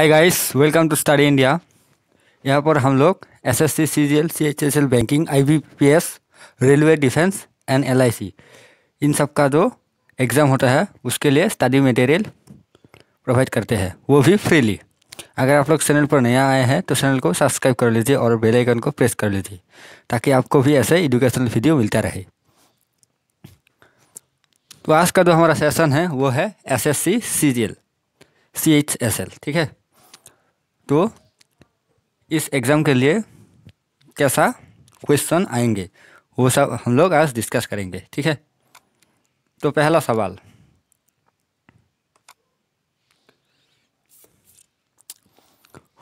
Hi guys welcome to study India यहाँ पर हम लोग S S C C G L C H S L banking I B P S railway defence and L I C इन सब का जो exam होता है उसके लिए स्टडी मटेरियल प्रोवाइड करते हैं वो भी फ्रीली अगर आप लोग चैनल पर नया आए हैं तो चैनल को सब्सक्राइब कर लीजिए और बेल आइकन को प्रेस कर लीजिए ताकि आपको भी ऐसे एजुकेशनल वीडियो मिलता रहे तो आज का जो हमारा सेशन है वो है S S C C G L C H S L ठीक है तो इस एग्ज़ाम के लिए कैसा क्वेश्चन आएंगे वो सब हम लोग आज डिस्कस करेंगे ठीक है तो पहला सवाल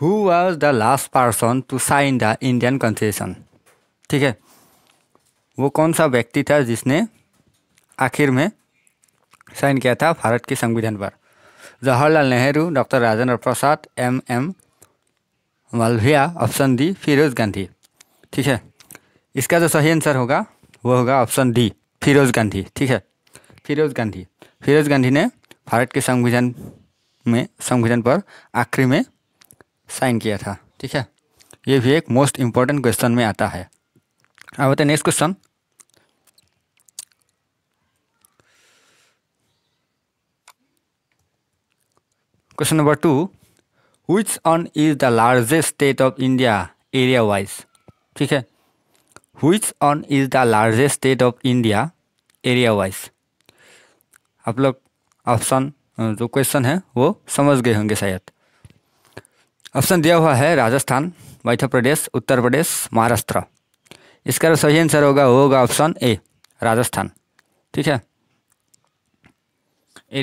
who was the last person to sign the Indian constitution ठीक है वो कौन सा व्यक्ति था जिसने आखिर में साइन किया था भारत के संविधान पर Jawaharlal Nehru doctor Rajendra Prasad M M Malaviya option D Feroze Gandhi ठीक है इसका जो सही आंसर होगा वो होगा ऑप्शन डी फिरोज गांधी ठीक है फिरोज गांधी फिरोज गांधी ने भारत के संविधान में संविधान पर आखिरी में साइन किया था ठीक है ये भी एक मोस्ट इम्पॉर्टेंट क्वेश्चन में आता है अब होते next question question number two which one is the largest state of India area wise ठीक है which one is the largest state of India area wise आप लोग ऑप्शन जो क्वेश्चन है वो समझ गए होंगे शायद ऑप्शन दिया हुआ है राजस्थान मध्य प्रदेश उत्तर प्रदेश महाराष्ट्र इसका सही आंसर होगा होगा ऑप्शन ए राजस्थान ठीक है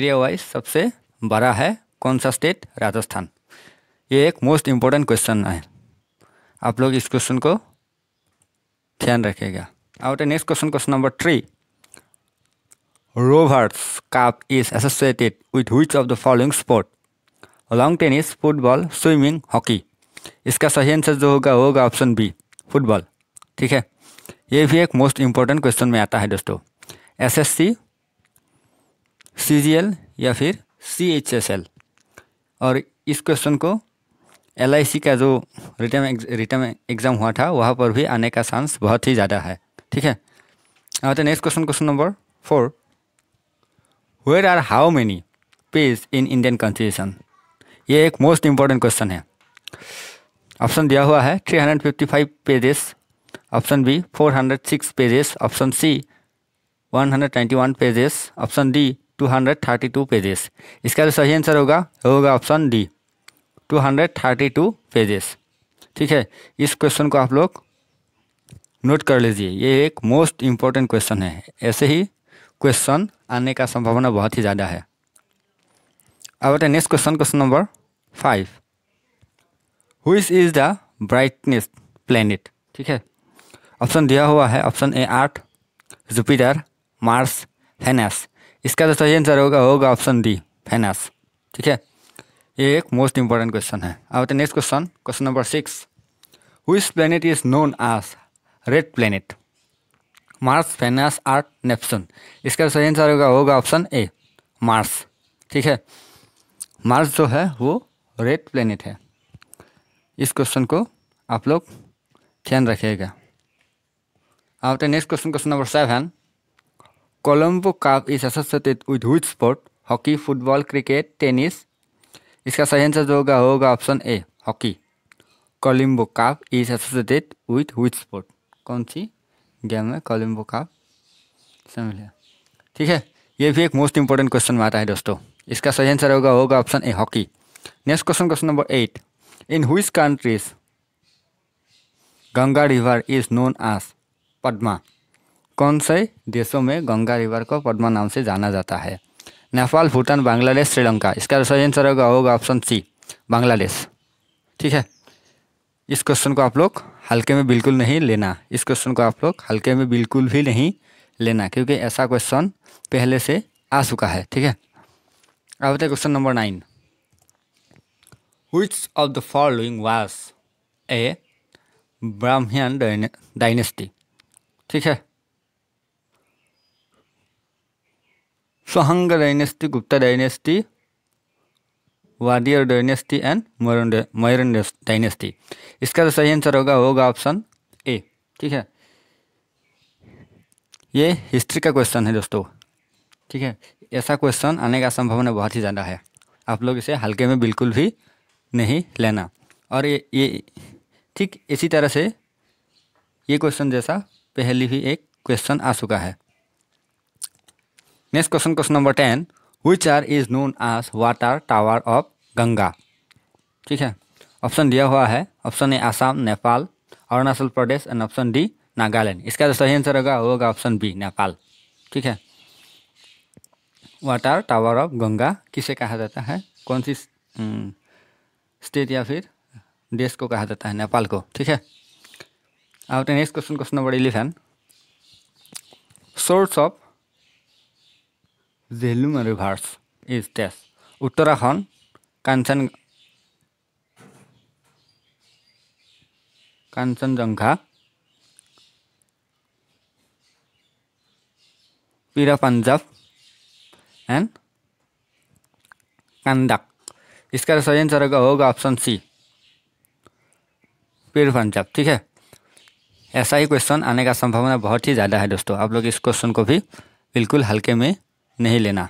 एरिया वाइज सबसे बड़ा है कौन सा स्टेट राजस्थान ये एक मोस्ट इम्पोर्टेंट क्वेश्चन है आप लोग इस क्वेश्चन को ध्यान रखेगा और next question question number three Rovers Cup is associated with which of the following sport lawn tennis football swimming hockey इसका सही आंसर जो होगा होगा ऑप्शन बी फुटबॉल ठीक है ये भी एक मोस्ट इम्पोर्टेंट क्वेश्चन में आता है दोस्तों S S C C G L या फिर सी एच एस एल और इस क्वेश्चन को एल का जो रिटर्न रिटर्न एग्ज़ाम हुआ था वहाँ पर भी आने का चांस बहुत ही ज़्यादा है ठीक है और next question question number four where are how many pages in Indian constitution ये एक मोस्ट इम्पॉर्टेंट क्वेश्चन है ऑप्शन दिया हुआ है 355 pages option B 406 pages option C 191 pages option D 232 pages इसका जो सही आंसर होगा होगा option D two hundred thirty two pages ठीक है इस क्वेश्चन को आप लोग नोट कर लीजिए ये एक मोस्ट इम्पॉर्टेंट क्वेश्चन है ऐसे ही क्वेश्चन आने का संभावना बहुत ही ज़्यादा है अब next question question number five which is the brightness planet ठीक है ऑप्शन दिया हुआ है option A earth Jupiter Mars Venus इसका जो तो सही आंसर होगा होगा ऑप्शन डी फेनास ठीक है ये एक मोस्ट इंपॉर्टेंट क्वेश्चन है अब next question question number six which planet is known as red planet Mars Venus earth Neptune इसका तो सही आंसर होगा होगा ऑप्शन ए मार्स ठीक है मार्स जो है वो रेड प्लेनेट है इस क्वेश्चन को आप लोग ध्यान रखिएगा तो next question question number seven Colombo Cup is associated with which sport hockey football cricket tennis इसका सही आंसर जो होगा होगा option A hockey Colombo Cup is associated with which sport कौन सी गेम है कोलिम्बो काप शामिल है ठीक है ये भी एक मोस्ट इंपॉर्टेंट क्वेश्चन में आता है दोस्तों इसका सही आंसर होगा होगा option A hockey next question question number eight in which countries Ganga river is known as Padma कौन से देशों में गंगा रिवर को पद्मा नाम से जाना जाता है नेपाल भूटान बांग्लादेश श्रीलंका इसका सही आंसर होगा होगा ऑप्शन सी बांग्लादेश ठीक है इस क्वेश्चन को आप लोग हल्के में बिल्कुल नहीं लेना इस क्वेश्चन को आप लोग हल्के में बिल्कुल भी नहीं लेना क्योंकि ऐसा क्वेश्चन पहले से आ चुका है ठीक है अब होते question number nine which of the following was a Brahmin dynasty ठीक है Shunga dynasty Gupta dynasty Wodeyar dynasty and Mauryan dynasty इसका जो तो सही आंसर होगा होगा ऑप्शन ए ठीक है ये हिस्ट्री का क्वेश्चन है दोस्तों ठीक है ऐसा क्वेश्चन आने का संभावना बहुत ही ज़्यादा है आप लोग इसे हल्के में बिल्कुल भी नहीं लेना और ये ये ठीक इसी तरह से ये क्वेश्चन जैसा पहले भी एक क्वेश्चन आ चुका है next question question number ten which are is known as water tower of Ganga ठीक है ऑप्शन दिया हुआ है option A Assam Nepal Arunachal Pradesh and option D Nagaland इसका जो सही आंसर होगा वो होगा ऑप्शन बी नेपाल ठीक है वाटर टावर ऑफ गंगा किसे कहा जाता है कौन सी स्टेट हम्म, या फिर देश को कहा जाता है नेपाल को ठीक है आपने next question question number eleven source of Jhelum rivers state Uttarakhand Kanchan Kanchenjunga पीरा पंजाब एंड कंडक इसका सही आंसर होगा ऑप्शन सी पीर पंजाब ठीक है ऐसा ही क्वेश्चन आने का संभावना बहुत ही ज़्यादा है दोस्तों आप लोग इस क्वेश्चन को भी बिल्कुल हल्के में नहीं लेना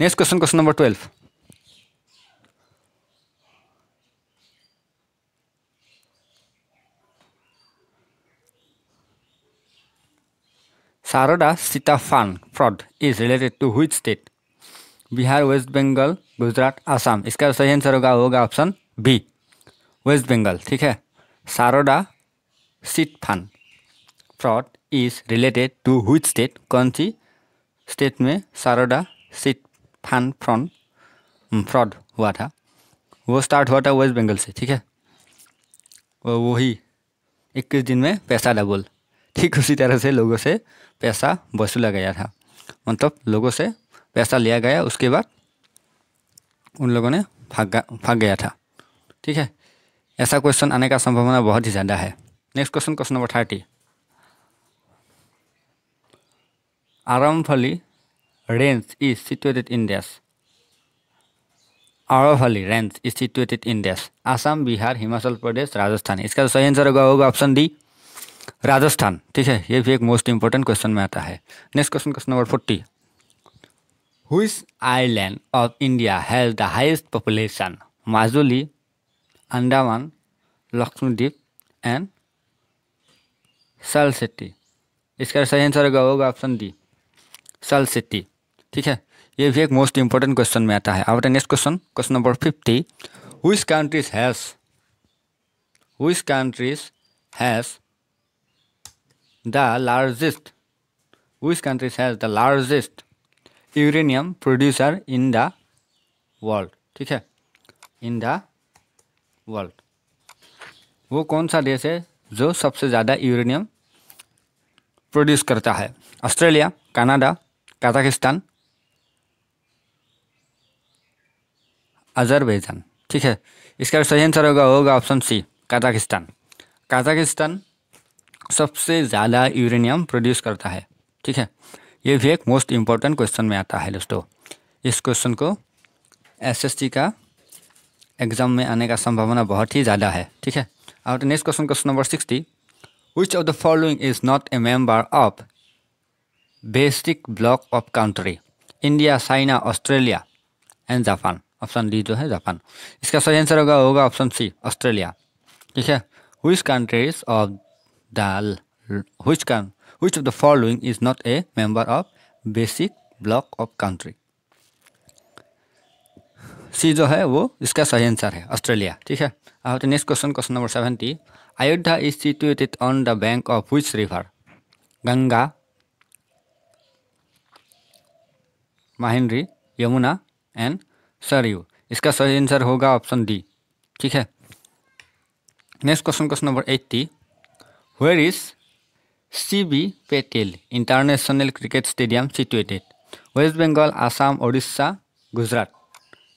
next question question number twelve Sarada Sitafan fraud is related to which state Bihar west Bengal Gujarat Assam इसका तो सही आंसर होगा होगा ऑप्शन बी वेस्ट बंगाल ठीक है Saradha chit fund fraud is related to which state कौन सी स्टेट में Saradha chit fund fraud fraud हुआ था वो स्टार्ट हुआ था वेस्ट बंगाल से ठीक है वो वही इक्कीस दिन में पैसा डबल ठीक उसी तरह से लोगों से पैसा वसूला गया था मतलब लोगों से पैसा लिया गया उसके बाद उन लोगों ने भाग भाग गया था ठीक है ऐसा क्वेश्चन आने का संभावना बहुत ही ज़्यादा है next question question number thirty Aramfali range is situated in this. Aravalli range is situated in देश आसाम बिहार हिमाचल प्रदेश राजस्थान इसका तो सही आंसर होगा होगा ऑप्शन डी राजस्थान ठीक है ये भी एक मोस्ट इंपॉर्टेंट क्वेश्चन में आता है next question question number forty which island of India has the highest population Majuli Andaman Lakshadweep and Salsette इसका तो सही आंसर होगा होगा ऑप्शन डी सल सिटी ठीक है ये भी एक मोस्ट इंपॉर्टेंट क्वेश्चन में आता है our next question question number fifty which countries has which countries has the largest which countries has the largest uranium producer in the world ठीक है इन द वर्ल्ड वो कौन सा देश है जो सबसे ज़्यादा यूरेनियम प्रोड्यूस करता है ऑस्ट्रेलिया कनाडा कजाकिस्तान अजरबैजान ठीक है इसका सही आंसर होगा होगा ऑप्शन सी कजाकिस्तान कजाकिस्तान सबसे ज़्यादा यूरेनियम प्रोड्यूस करता है ठीक है ये भी एक मोस्ट इम्पॉर्टेंट क्वेश्चन में आता है दोस्तों इस क्वेश्चन को एसएससी का एग्जाम में आने का संभावना बहुत ही ज़्यादा है ठीक है और next question question number sixty which of the following is not a member of BASIC bloc of country India China Australia and Japan option D जो है जापान इसका सही आंसर होगा होगा ऑप्शन सी ऑस्ट्रेलिया ठीक है which countries of the which can which of the following is not a member of BASIC bloc of country C जो है वो इसका सही आंसर है ऑस्ट्रेलिया ठीक है अब next question question number seventy Ayodhya is situated on the bank of which river Ganga माहिंद्री यमुना एंड सरयू इसका सही आंसर होगा ऑप्शन डी ठीक है next question question number eighty where is C B Patel international cricket stadium situated west Bengal Assam Orissa Gujarat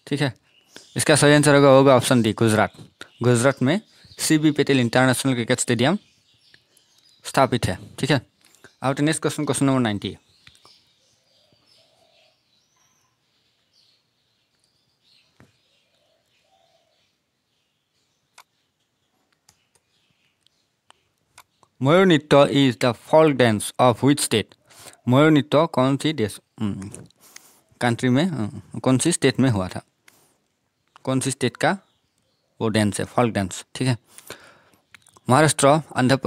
ठीक है इसका सही आंसर होगा होगा ऑप्शन डी गुजरात गुजरात में C B Patel international cricket stadium स्थापित है ठीक है अब तो next question question number ninety Mayur Nritya is the folk dance of which state Mayur Nritya कौन सी देश कंट्री में कौन सी स्टेट में हुआ था कौन सी स्टेट का वो डांस है फॉल्क डांस ठीक है महाराष्ट्र आंध्र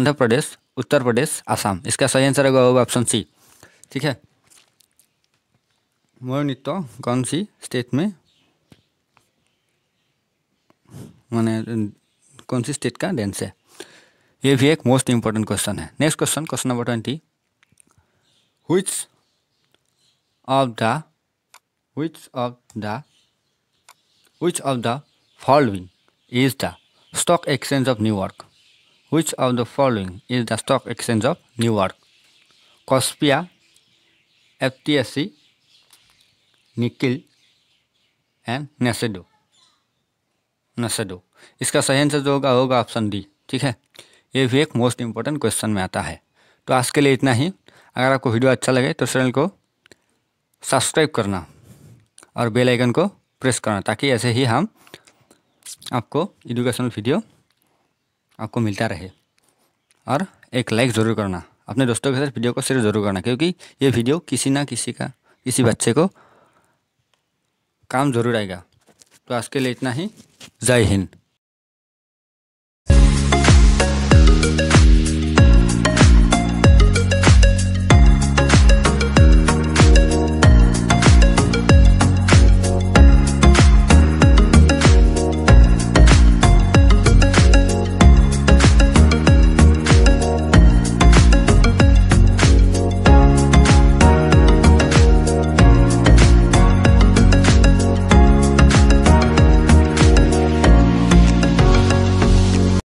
आंध्र प्रदेश उत्तर प्रदेश आसाम इसका सही आंसर होगा ऑप्शन सी ठीक है मयूर नृत्य कौन सी स्टेट में मैंने कौन सी स्टेट का डांस है ये भी एक मोस्ट इंपॉर्टेंट क्वेश्चन है next question question number twenty which of the which of the which of the following is the stock exchange of New York which of the following is the stock exchange of New York कॉस्पिया F T S C Nikkei and NASDAQ NASDAQ इसका सही answer जो होगा होगा option D ठीक है ये भी एक मोस्ट इम्पॉर्टेंट क्वेश्चन में आता है तो आज के लिए इतना ही अगर आपको वीडियो अच्छा लगे तो चैनल को सब्सक्राइब करना और बेल आइकन को प्रेस करना ताकि ऐसे ही हम आपको एजुकेशनल वीडियो आपको मिलता रहे और एक लाइक ज़रूर करना अपने दोस्तों के साथ वीडियो को शेयर ज़रूर करना क्योंकि ये वीडियो किसी ना किसी का किसी बच्चे को काम ज़रूर आएगा तो आज के लिए इतना ही जय हिंद